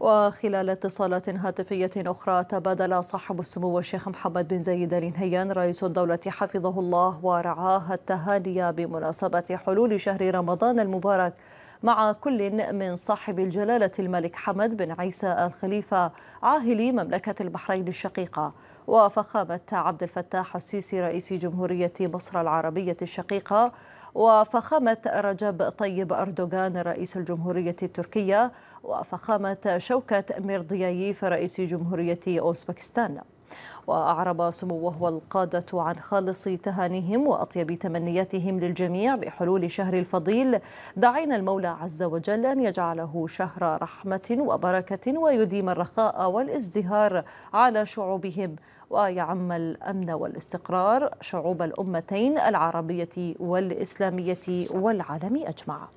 وخلال اتصالات هاتفية أخرى تبادل صاحب السمو الشيخ محمد بن زايد آل نهيان رئيس الدولة حفظه الله ورعاه التهاني بمناسبة حلول شهر رمضان المبارك مع كل من صاحب الجلالة الملك حمد بن عيسى الخليفة عاهل مملكة البحرين الشقيقة وفخامة عبد الفتاح السيسي رئيس جمهورية مصر العربية الشقيقة وفخامة رجب طيب أردوغان رئيس الجمهورية التركية وفخامة شوكة ميرضيايف رئيس جمهورية أوزبكستان وأعرب سموه القادة عن خالص تهانيهم وأطيب تمنياتهم للجميع بحلول شهر الفضيل دعينا المولى عز وجل أن يجعله شهر رحمة وبركة ويديم الرخاء والازدهار على شعوبهم ويعم الأمن والاستقرار شعوب الأمتين العربية والإسلامية والعالم أجمع